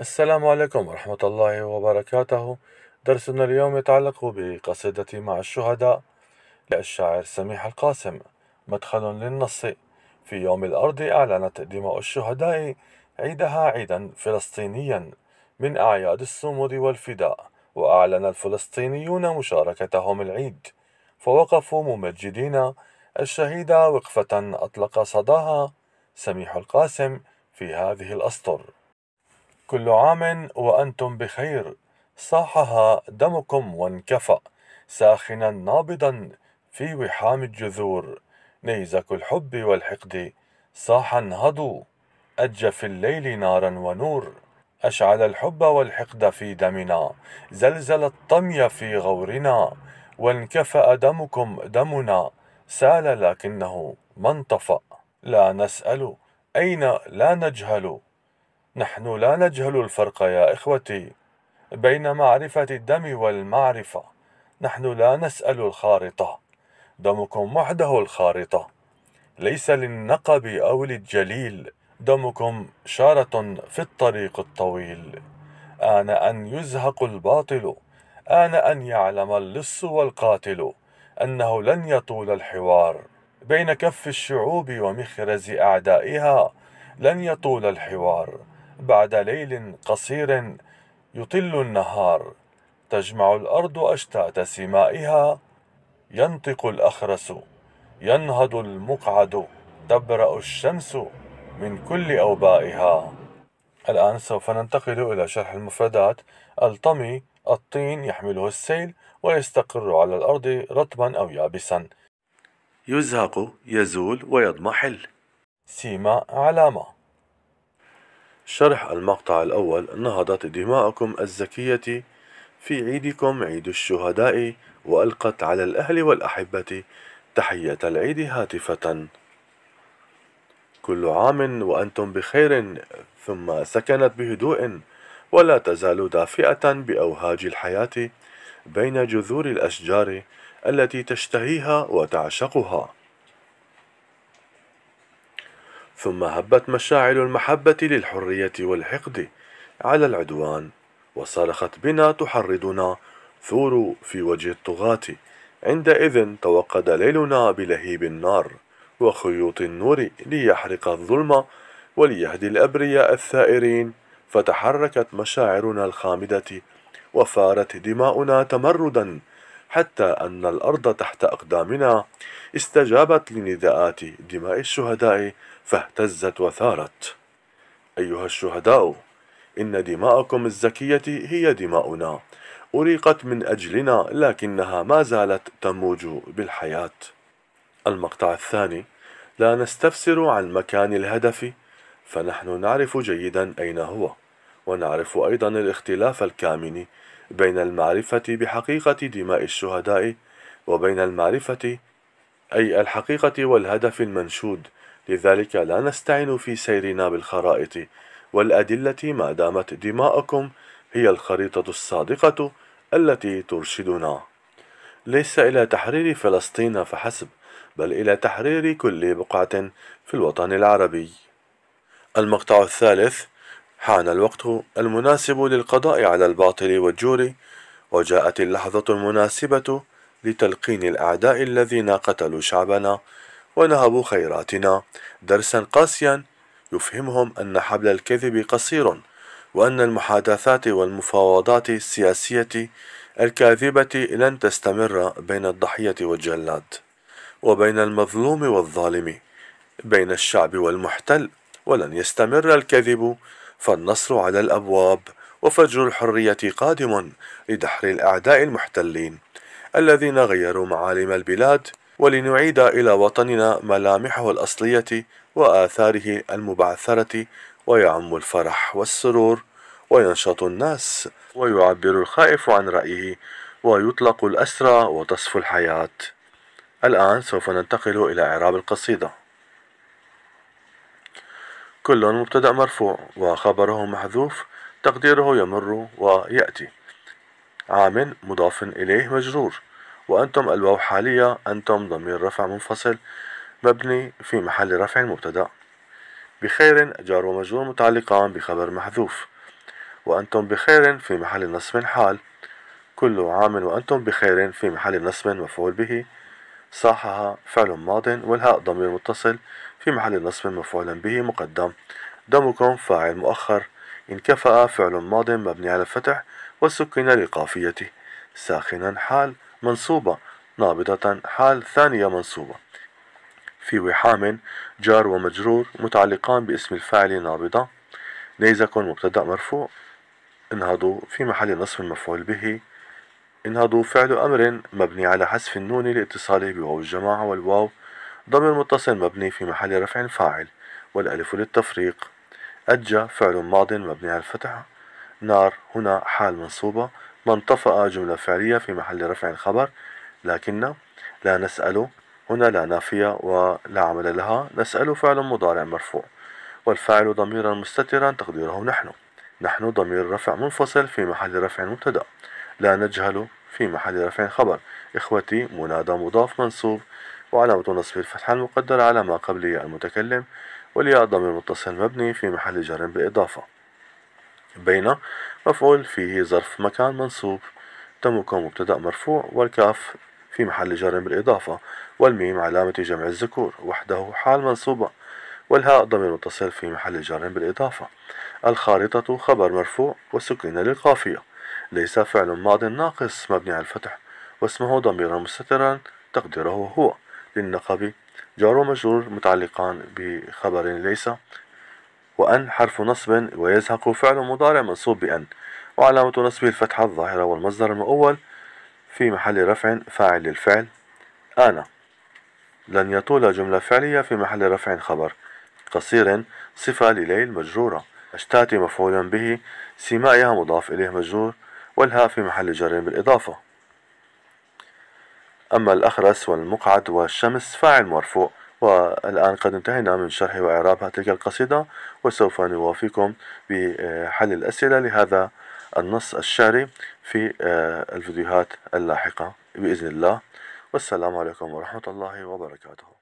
السلام عليكم ورحمة الله وبركاته درسنا اليوم يتعلق بقصيدة مع الشهداء للشاعر سميح القاسم مدخل للنص في يوم الأرض أعلنت دماء الشهداء عيدها عيدا فلسطينيا من أعياد الصمود والفداء وأعلن الفلسطينيون مشاركتهم العيد فوقفوا ممجدين الشهيدة وقفة أطلق صداها سميح القاسم في هذه الأسطر كل عام وأنتم بخير صاحها دمكم وانكفأ ساخنا نابضا في وحام الجذور نيزك الحب والحقد صاح انهضوا أج في الليل نارا ونور أشعل الحب والحقد في دمنا زلزل الطمي في غورنا وانكفأ دمكم دمنا سال لكنه ما انطفأ لا نسأل أين لا نجهل نحن لا نجهل الفرق يا إخوتي بين معرفة الدم والمعرفة نحن لا نسأل الخارطة دمكم وحده الخارطة ليس للنقب أو للجليل دمكم شارة في الطريق الطويل آن أن يزهق الباطل آن أن يعلم اللص والقاتل أنه لن يطول الحوار بين كف الشعوب ومخرز أعدائها لن يطول الحوار بعد ليل قصير يطل النهار تجمع الأرض أشتات سمائها ينطق الأخرس ينهض المقعد تبرأ الشمس من كل أوبائها الآن سوف ننتقل إلى شرح المفردات الطمي الطين يحمله السيل ويستقر على الأرض رطبا أو يابسا يزهق يزول ويضمحل سيما علامه شرح المقطع الأول نهضت دماءكم الزكية في عيدكم عيد الشهداء وألقت على الأهل والأحبة تحية العيد هاتفة كل عام وأنتم بخير ثم سكنت بهدوء ولا تزال دافئة بأوهاج الحياة بين جذور الأشجار التي تشتهيها وتعشقها ثم هبت مشاعل المحبة للحرية والحقد على العدوان وصرخت بنا تحرضنا ثوروا في وجه الطغاة عندئذ توقد ليلنا بلهيب النار وخيوط النور ليحرق الظلم وليهدي الأبرياء الثائرين فتحركت مشاعرنا الخامدة وفارت دماؤنا تمردا حتى أن الأرض تحت أقدامنا استجابت لنداءات دماء الشهداء فاهتزت وثارت أيها الشهداء إن دماءكم الزكية هي دماؤنا أريقت من أجلنا لكنها ما زالت تموج بالحياة المقطع الثاني لا نستفسر عن مكان الهدف فنحن نعرف جيدا أين هو ونعرف أيضا الاختلاف الكامن بين المعرفة بحقيقة دماء الشهداء وبين المعرفة أي الحقيقة والهدف المنشود لذلك لا نستعين في سيرنا بالخرائط والأدلة ما دامت دماءكم هي الخريطة الصادقة التي ترشدنا ليس إلى تحرير فلسطين فحسب بل إلى تحرير كل بقعة في الوطن العربي المقطع الثالث حان الوقت المناسب للقضاء على الباطل والجور وجاءت اللحظة المناسبة لتلقين الأعداء الذين قتلوا شعبنا ونهبوا خيراتنا درسا قاسيا يفهمهم أن حبل الكذب قصير وأن المحادثات والمفاوضات السياسية الكاذبة لن تستمر بين الضحية والجلاد وبين المظلوم والظالم بين الشعب والمحتل ولن يستمر الكذب فالنصر على الأبواب وفجر الحرية قادم لدحر الأعداء المحتلين الذين غيروا معالم البلاد ولنعيد إلى وطننا ملامحه الأصلية وآثاره المبعثرة ويعم الفرح والسرور وينشط الناس ويعبر الخائف عن رأيه ويطلق الأسرى وتصفو الحياة الآن سوف ننتقل إلى إعراب القصيدة كل مبتدأ مرفوع وخبره محذوف تقديره يمر ويأتي عام مضاف إليه مجرور وأنتم الواو حالية أنتم ضمير رفع منفصل مبني في محل رفع مبتدأ بخير جار ومجرور متعلقان بخبر محذوف وأنتم بخير في محل نصب حال كل عام وأنتم بخير في محل نصب مفعول به صاحها فعل ماض والهاء ضمير متصل في محل نصب مفعول به مقدم دمكم فاعل مؤخر إن كفأ فعل ماض مبني على الفتح وسكن لقافيته ساخنا حال منصوبة نابضة حال ثانية منصوبة في وحام جار ومجرور متعلقان باسم الفاعل نابضة نيزك مبتدأ مرفوع انهضوا في محل نصب مفعول به انهضوا فعل أمر مبني على حذف النون لاتصاله بواو الجماعة والواو ضمير متصل مبني في محل رفع فاعل والألف للتفريق أجا فعل ماض مبني على الفتح نار هنا حال منصوبة من طفأ جملة فعلية في محل رفع خبر لكن لا نسأل هنا لا نافية ولا عمل لها نسأل فعل مضارع مرفوع والفاعل ضميرا مستترا تقديره نحن نحن ضمير رفع منفصل في محل رفع مبتدأ لا نجهل في محل رفع خبر إخوتي منادى مضاف منصوب وعلامة نصبه الفتحة المقدرة على ما ياء المتكلم ولياء ضمير متصل مبني في محل جر بالإضافة بين مفعول فيه ظرف مكان منصوب تمك مبتدأ مرفوع والكاف في محل جر بالإضافة والميم علامة جمع الذكور وحده حال منصوبة والهاء ضمير متصل في محل جر بالإضافة الخارطة خبر مرفوع وسكن للقافية ليس فعل ماض ناقص مبني على الفتح واسمه ضميرا مستترا تقديره هو للنقب جار ومجرور متعلقان بخبر ليس وأن حرف نصب ويزهق فعل مضارع منصوب بأن وعلامة نصبه الفتحة الظاهرة والمصدر المؤول في محل رفع فاعل للفعل أنا لن يطول جملة فعلية في محل رفع خبر قصير صفة لليل مجرورة أشتاتي مفعول به سمائها مضاف إليه مجرور والها في محل جر بالإضافة أما الأخرس والمقعد والشمس فاعل مرفوع والآن قد انتهينا من شرح وإعراب تلك القصيدة وسوف نوافيكم بحل الأسئلة لهذا النص الشعري في آه، الفيديوهات اللاحقة بإذن الله والسلام عليكم ورحمة الله وبركاته